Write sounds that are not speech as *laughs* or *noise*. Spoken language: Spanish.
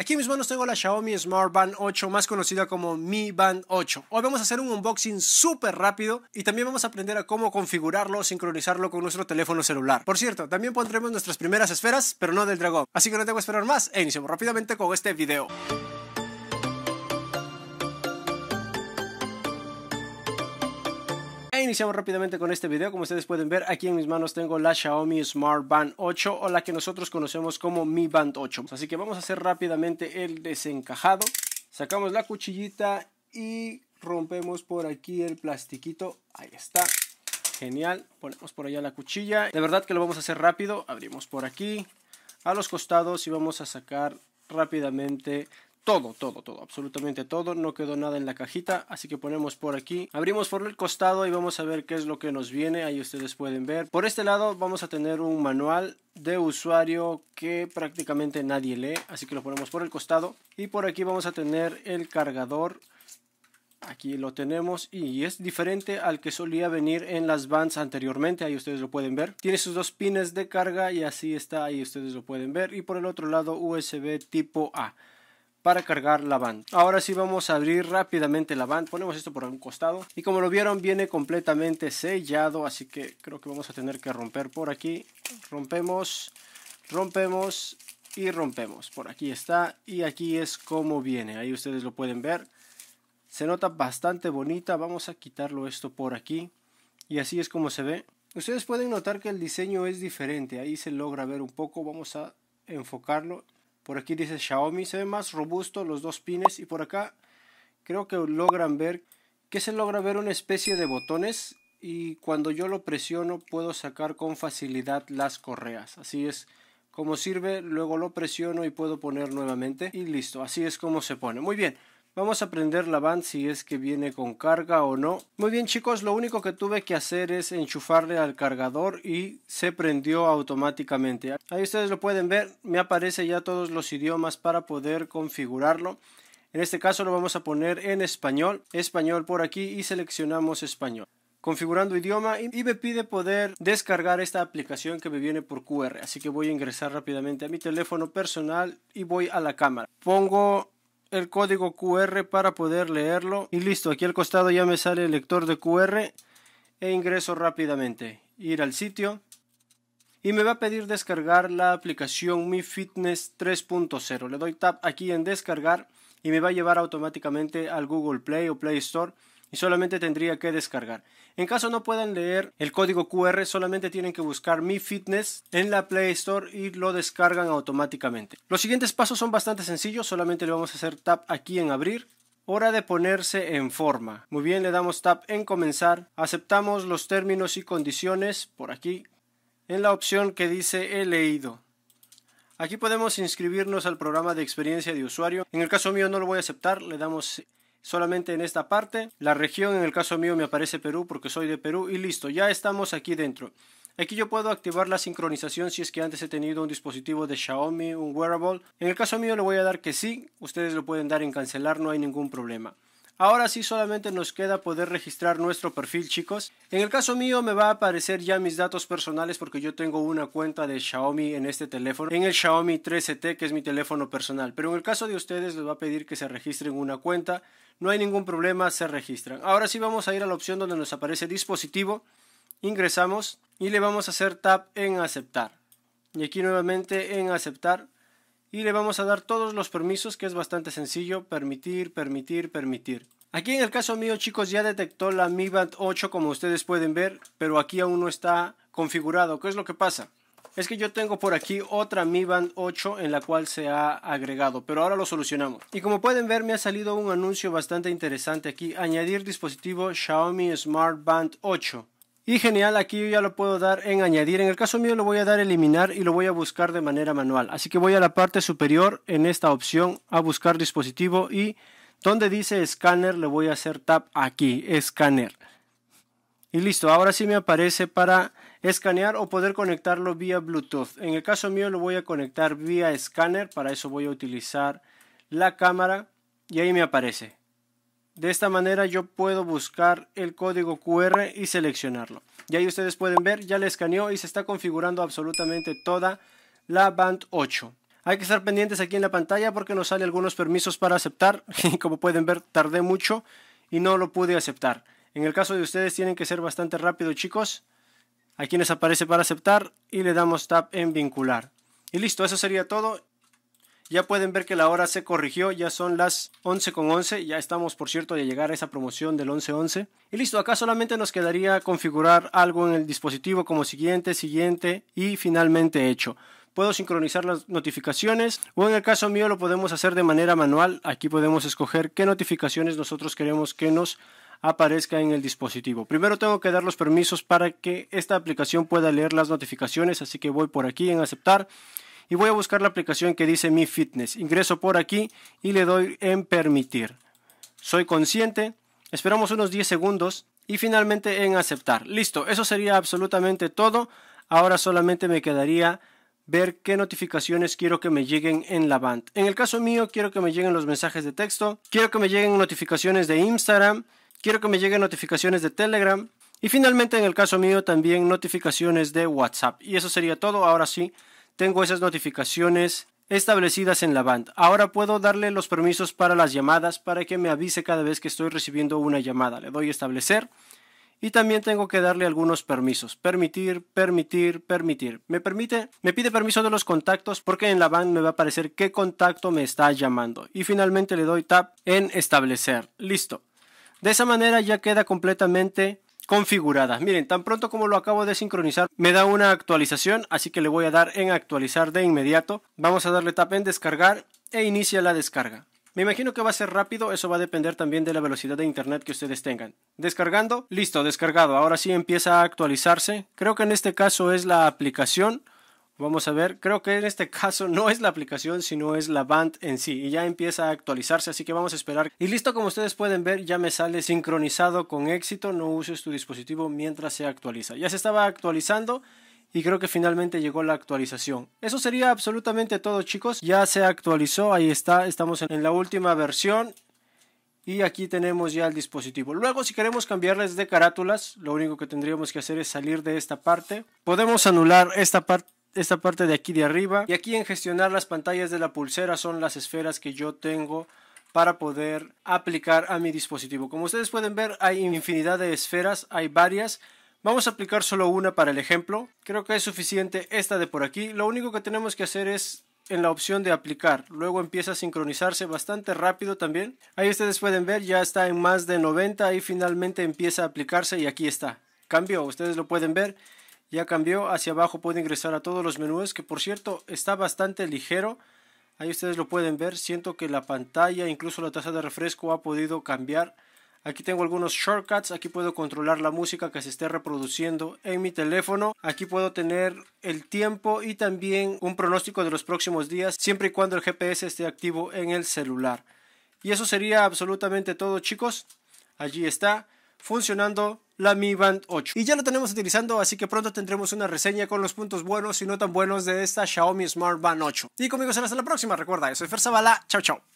Aquí mis manos tengo la Xiaomi Smart Band 8, más conocida como Mi Band 8. Hoy vamos a hacer un unboxing súper rápido y también vamos a aprender a cómo configurarlo, sincronizarlo con nuestro teléfono celular. Por cierto, también pondremos nuestras primeras esferas, pero no del dragón. Así que no tengo que esperar más e iniciamos rápidamente con este video. iniciamos rápidamente con este video. Como ustedes pueden ver, aquí en mis manos tengo la Xiaomi Smart Band 8 o la que nosotros conocemos como Mi Band 8. Así que vamos a hacer rápidamente el desencajado. Sacamos la cuchillita y rompemos por aquí el plastiquito. Ahí está. Genial. Ponemos por allá la cuchilla. De verdad que lo vamos a hacer rápido. Abrimos por aquí a los costados y vamos a sacar rápidamente todo, todo, todo, absolutamente todo, no quedó nada en la cajita, así que ponemos por aquí, abrimos por el costado y vamos a ver qué es lo que nos viene, ahí ustedes pueden ver. Por este lado vamos a tener un manual de usuario que prácticamente nadie lee, así que lo ponemos por el costado y por aquí vamos a tener el cargador aquí lo tenemos y es diferente al que solía venir en las vans anteriormente ahí ustedes lo pueden ver tiene sus dos pines de carga y así está ahí ustedes lo pueden ver y por el otro lado USB tipo A para cargar la band. Ahora sí vamos a abrir rápidamente la band. Ponemos esto por algún costado. Y como lo vieron viene completamente sellado. Así que creo que vamos a tener que romper por aquí. Rompemos, rompemos y rompemos. Por aquí está. Y aquí es como viene. Ahí ustedes lo pueden ver. Se nota bastante bonita. Vamos a quitarlo esto por aquí. Y así es como se ve. Ustedes pueden notar que el diseño es diferente. Ahí se logra ver un poco. Vamos a enfocarlo por aquí dice Xiaomi, se ve más robusto los dos pines y por acá creo que logran ver que se logra ver una especie de botones y cuando yo lo presiono puedo sacar con facilidad las correas. Así es como sirve, luego lo presiono y puedo poner nuevamente y listo, así es como se pone. Muy bien. Vamos a prender la van si es que viene con carga o no. Muy bien chicos, lo único que tuve que hacer es enchufarle al cargador y se prendió automáticamente. Ahí ustedes lo pueden ver, me aparece ya todos los idiomas para poder configurarlo. En este caso lo vamos a poner en español, español por aquí y seleccionamos español configurando idioma y me pide poder descargar esta aplicación que me viene por QR. Así que voy a ingresar rápidamente a mi teléfono personal y voy a la cámara. Pongo el código QR para poder leerlo. Y listo, aquí al costado ya me sale el lector de QR e ingreso rápidamente. Ir al sitio y me va a pedir descargar la aplicación Mi Fitness 3.0. Le doy tap aquí en descargar y me va a llevar automáticamente al Google Play o Play Store y solamente tendría que descargar. En caso no puedan leer el código QR, solamente tienen que buscar Mi Fitness en la Play Store y lo descargan automáticamente. Los siguientes pasos son bastante sencillos, solamente le vamos a hacer tap aquí en abrir Hora de ponerse en forma. Muy bien, le damos tap en comenzar. Aceptamos los términos y condiciones por aquí en la opción que dice he leído. Aquí podemos inscribirnos al programa de experiencia de usuario. En el caso mío no lo voy a aceptar, le damos solamente en esta parte. La región, en el caso mío, me aparece Perú porque soy de Perú y listo, ya estamos aquí dentro. Aquí yo puedo activar la sincronización si es que antes he tenido un dispositivo de Xiaomi, un wearable. En el caso mío le voy a dar que sí, ustedes lo pueden dar en cancelar, no hay ningún problema. Ahora sí solamente nos queda poder registrar nuestro perfil chicos. En el caso mío me va a aparecer ya mis datos personales porque yo tengo una cuenta de Xiaomi en este teléfono, en el Xiaomi 13T que es mi teléfono personal. Pero en el caso de ustedes les va a pedir que se registren una cuenta. No hay ningún problema, se registran. Ahora sí vamos a ir a la opción donde nos aparece dispositivo. Ingresamos y le vamos a hacer tap en aceptar. Y aquí nuevamente en aceptar y le vamos a dar todos los permisos que es bastante sencillo, permitir, permitir, permitir. Aquí en el caso mío chicos ya detectó la Mi Band 8 como ustedes pueden ver, pero aquí aún no está configurado. ¿Qué es lo que pasa? Es que yo tengo por aquí otra Mi Band 8 en la cual se ha agregado, pero ahora lo solucionamos. Y como pueden ver me ha salido un anuncio bastante interesante aquí, añadir dispositivo Xiaomi Smart Band 8. Y genial, aquí yo ya lo puedo dar en añadir. En el caso mío lo voy a dar eliminar y lo voy a buscar de manera manual. Así que voy a la parte superior en esta opción a buscar dispositivo y donde dice escáner le voy a hacer tap aquí, escáner. Y listo, ahora sí me aparece para escanear o poder conectarlo vía Bluetooth. En el caso mío lo voy a conectar vía escáner, para eso voy a utilizar la cámara y ahí me aparece. De esta manera yo puedo buscar el código QR y seleccionarlo. Y ahí ustedes pueden ver, ya le escaneó y se está configurando absolutamente toda la Band 8. Hay que estar pendientes aquí en la pantalla porque nos sale algunos permisos para aceptar. *laughs* Como pueden ver, tardé mucho y no lo pude aceptar. En el caso de ustedes tienen que ser bastante rápido, chicos. Aquí les aparece para aceptar y le damos tap en vincular. Y listo, eso sería todo. Ya pueden ver que la hora se corrigió, ya son las 11.11. con ya estamos por cierto de llegar a esa promoción del 11.11. once Y listo, acá solamente nos quedaría configurar algo en el dispositivo como siguiente, siguiente y finalmente hecho puedo sincronizar las notificaciones o en el caso mío lo podemos hacer de manera manual. Aquí podemos escoger qué notificaciones nosotros queremos que nos aparezca en el dispositivo. Primero tengo que dar los permisos para que esta aplicación pueda leer las notificaciones, así que voy por aquí en aceptar y voy a buscar la aplicación que dice Mi Fitness. Ingreso por aquí y le doy en permitir. Soy consciente, esperamos unos 10 segundos y finalmente en aceptar. Listo, eso sería absolutamente todo. Ahora solamente me quedaría ver qué notificaciones quiero que me lleguen en la band. En el caso mío, quiero que me lleguen los mensajes de texto, quiero que me lleguen notificaciones de Instagram, quiero que me lleguen notificaciones de Telegram y finalmente en el caso mío también notificaciones de WhatsApp. Y eso sería todo. Ahora sí, tengo esas notificaciones establecidas en la band. Ahora puedo darle los permisos para las llamadas para que me avise cada vez que estoy recibiendo una llamada. Le doy establecer y también tengo que darle algunos permisos. Permitir, permitir, permitir. Me permite, me pide permiso de los contactos porque en la band me va a aparecer qué contacto me está llamando. Y finalmente le doy tap en establecer. Listo. De esa manera ya queda completamente configuradas. Miren, tan pronto como lo acabo de sincronizar, me da una actualización, así que le voy a dar en actualizar de inmediato. Vamos a darle tap en descargar e inicia la descarga. Me imagino que va a ser rápido, eso va a depender también de la velocidad de internet que ustedes tengan. Descargando, listo, descargado. Ahora sí empieza a actualizarse. Creo que en este caso es la aplicación. Vamos a ver, creo que en este *laughs* caso no es la aplicación, sino es la band en sí. Y ya empieza a actualizarse, así que vamos a esperar. Y listo, como ustedes pueden ver, ya me sale sincronizado con éxito. No uses este tu dispositivo mientras se actualiza. Ya se estaba actualizando y creo que finalmente llegó la actualización. Eso sería absolutamente todo chicos, ya se actualizó, ahí está, estamos en la última versión y aquí tenemos ya el dispositivo. Luego si queremos cambiarles de carátulas, lo único que tendríamos que hacer es salir de esta parte. Podemos anular esta parte esta parte de aquí de arriba. Y aquí en gestionar las pantallas de la pulsera son las esferas que yo tengo para poder aplicar a mi dispositivo. Como ustedes pueden ver hay infinidad de esferas, hay varias. Vamos a aplicar solo una para el ejemplo. Creo que es suficiente esta de por aquí. Lo único que tenemos que hacer es en la opción de aplicar. Luego empieza a sincronizarse bastante rápido también. Ahí ustedes pueden ver, ya está en más de 90 y finalmente empieza a aplicarse y aquí está. Cambio, ustedes lo pueden ver. Ya cambió, hacia abajo puedo ingresar a todos los menús, que por cierto está bastante ligero. Ahí ustedes lo pueden ver, siento que la pantalla, incluso la tasa de refresco ha podido cambiar. Aquí tengo algunos shortcuts, aquí puedo controlar la música que se esté reproduciendo en mi teléfono, aquí puedo tener el tiempo y también un pronóstico de los próximos días, siempre y cuando el GPS esté activo en el celular. Y eso sería absolutamente todo chicos, allí está funcionando la Mi Band 8. Y ya lo tenemos utilizando, así que pronto tendremos una reseña con los puntos buenos y no tan buenos de esta Xiaomi Smart Band 8. Y conmigo será hasta la próxima, recuerda, soy Fer Zavala, chao chao.